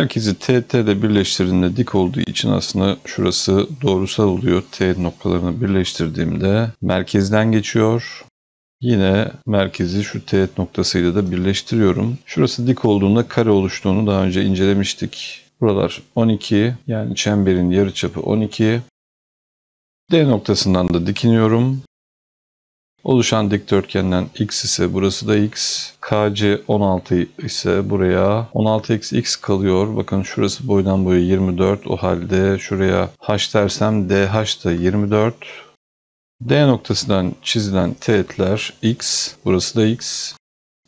Merkezi TT'de birleştirdiğimde dik olduğu için aslında şurası doğrusal oluyor. T noktalarını birleştirdiğimde merkezden geçiyor. Yine merkezi şu teğet noktasıyla da birleştiriyorum. Şurası dik olduğunda kare oluştuğunu daha önce incelemiştik. Buralar 12 yani çemberin yarıçapı 12. D noktasından da dikiniyorum. Oluşan dikdörtgenden x ise burası da x. KC 16 ise buraya 16x x kalıyor. Bakın şurası boydan boyu 24. O halde şuraya h dersem dh da 24. D noktasından çizilen teğetler x. Burası da x.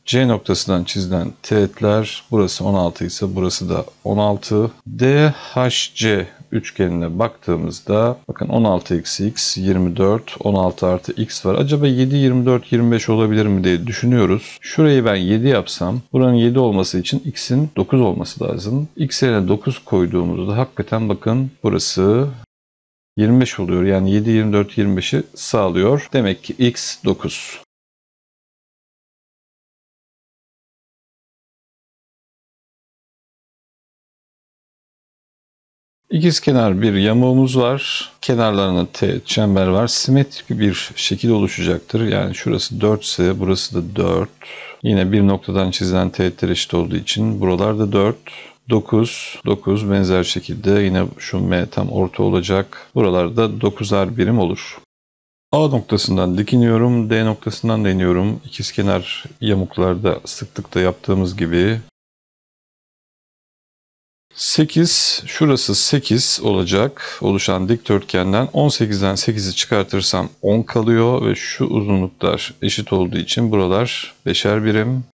C noktasından çizilen teğetler burası 16 ise burası da 16. DHC üçgenine baktığımızda bakın 16 eksi x 24 16 artı x var. Acaba 7 24 25 olabilir mi diye düşünüyoruz. Şurayı ben 7 yapsam buranın 7 olması için x'in 9 olması lazım. x yerine 9 koyduğumuzda hakikaten bakın burası 25 oluyor. Yani 7 24 25'i sağlıyor. Demek ki x 9. İkiz kenar bir yamuğumuz var. Kenarlarına T çember var. Simetrik bir şekil oluşacaktır. Yani şurası 4 ise burası da 4. Yine bir noktadan çizilen teğetler eşit olduğu için buralar da 4. 9, 9 benzer şekilde yine şu M tam orta olacak. Buralarda 9'ar birim olur. A noktasından dikiniyorum, D noktasından deniyorum. iniyorum. İkizkenar yamuklarda sıklıkta yaptığımız gibi 8 şurası 8 olacak oluşan dikdörtgenden 18'den 8'i çıkartırsam 10 kalıyor ve şu uzunluklar eşit olduğu için buralar 5'er birim.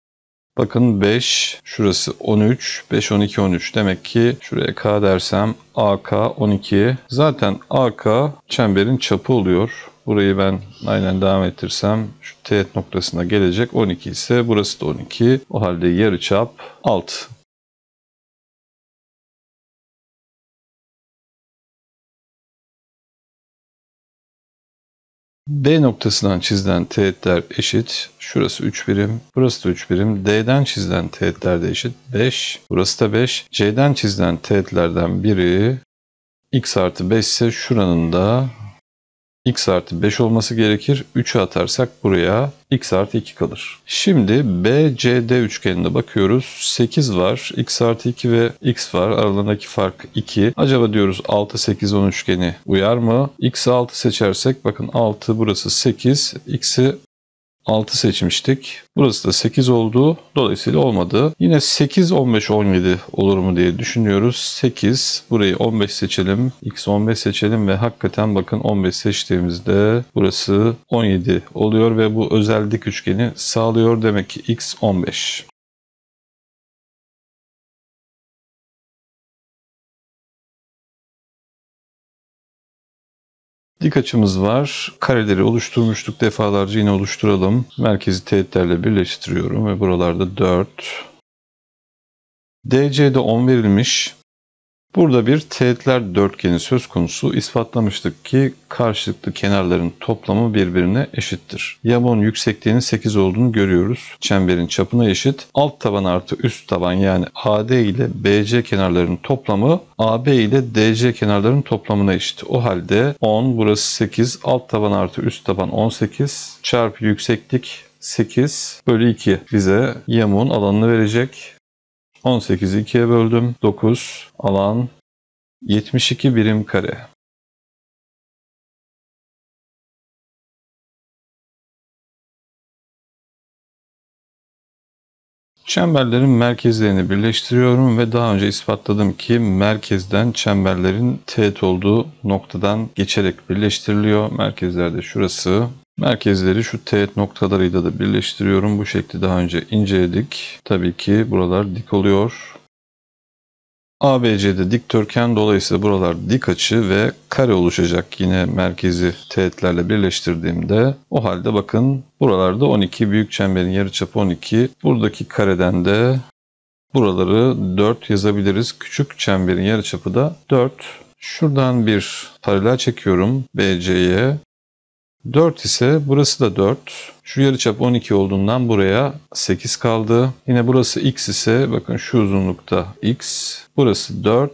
Bakın 5 şurası 13 5 12 13 demek ki şuraya K dersem AK 12 zaten AK çemberin çapı oluyor. Burayı ben aynen devam ettirsem şu teğet noktasına gelecek 12 ise burası da 12. O halde yarıçap 6 B noktasından çizilen teğetler eşit. Şurası 3 birim, burası da 3 birim. D'den çizilen teğetler de eşit. 5, burası da 5. C'den çizilen teğetlerden biri x artı 5 ise şuranın da x artı 5 olması gerekir. 3'ü atarsak buraya x artı 2 kalır. Şimdi BCD üçgenine bakıyoruz. 8 var, x artı 2 ve x var. Aralarındaki fark 2. Acaba diyoruz 6, 8, 10 üçgeni uyar mı? x 6 seçersek bakın 6 burası 8. x'i 6 seçmiştik. Burası da 8 oldu. Dolayısıyla olmadı. Yine 8, 15, 17 olur mu diye düşünüyoruz. 8. Burayı 15 seçelim. X 15 seçelim ve hakikaten bakın 15 seçtiğimizde burası 17 oluyor ve bu özel dik üçgeni sağlıyor. Demek ki X 15. Dik açımız var. Kareleri oluşturmuştuk defalarca yine oluşturalım. Merkezi teğetlerle birleştiriyorum ve buralarda 4. DC'de 10 verilmiş. Burada bir teğetler dörtgeni söz konusu ispatlamıştık ki karşılıklı kenarların toplamı birbirine eşittir. Yamon yüksekliğinin 8 olduğunu görüyoruz. Çemberin çapına eşit. Alt taban artı üst taban yani AD ile BC kenarların toplamı AB ile DC kenarların toplamına eşit. O halde 10 burası 8 alt taban artı üst taban 18 çarpı yükseklik 8 bölü 2 bize yamuğun alanını verecek. 18'i 2'ye böldüm. 9 alan 72 birim kare. Çemberlerin merkezlerini birleştiriyorum ve daha önce ispatladım ki merkezden çemberlerin teğet olduğu noktadan geçerek birleştiriliyor. Merkezlerde şurası, Merkezleri şu teğet noktalarıyla da birleştiriyorum. Bu şekli daha önce inceledik. Tabii ki buralar dik oluyor. ABC'de dikdörtgen dolayısıyla buralar dik açı ve kare oluşacak. Yine merkezi teğetlerle birleştirdiğimde o halde bakın buralarda 12 büyük çemberin yarıçapı 12. Buradaki kareden de buraları 4 yazabiliriz. Küçük çemberin yarıçapı da 4. Şuradan bir paralel çekiyorum BC'ye. 4 ise burası da 4. Şu yarıçap 12 olduğundan buraya 8 kaldı. Yine burası x ise bakın şu uzunlukta x. Burası 4.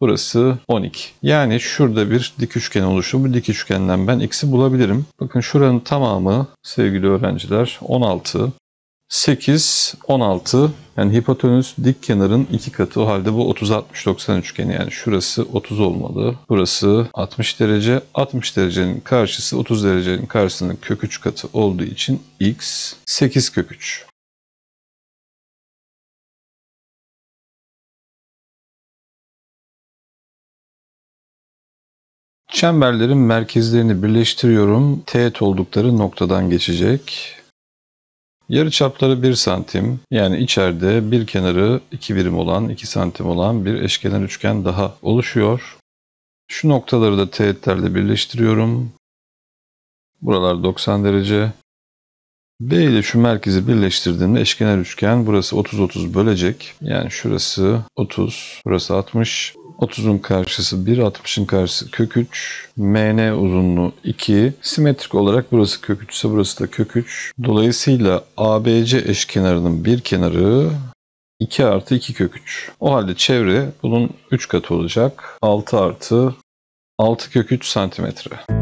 Burası 12. Yani şurada bir dik üçgen oluştu. Bu dik üçgenden ben x'i bulabilirim. Bakın şuranın tamamı sevgili öğrenciler 16. 8, 16 yani hipotenüs dik kenarın iki katı. O halde bu 30, 60, 90 üçgeni yani şurası 30 olmalı. Burası 60 derece. 60 derecenin karşısı 30 derecenin karşısının kök 3 katı olduğu için x 8 kök 3. Çemberlerin merkezlerini birleştiriyorum. Teğet oldukları noktadan geçecek. Yarı çapları 1 santim yani içeride bir kenarı 2 birim olan 2 santim olan bir eşkenar üçgen daha oluşuyor. Şu noktaları da teğetlerle birleştiriyorum. Buralar 90 derece. B ile şu merkezi birleştirdiğimde eşkenar üçgen burası 30-30 bölecek. Yani şurası 30, burası 60. 30'un karşısı 1, 60'ın karşısı kök 3. MN uzunluğu 2. Simetrik olarak burası kök 3 ise burası da kök 3. Dolayısıyla ABC eşkenarının bir kenarı 2 artı 2 kök 3. O halde çevre bunun 3 katı olacak. 6 artı 6 kök 3 santimetre.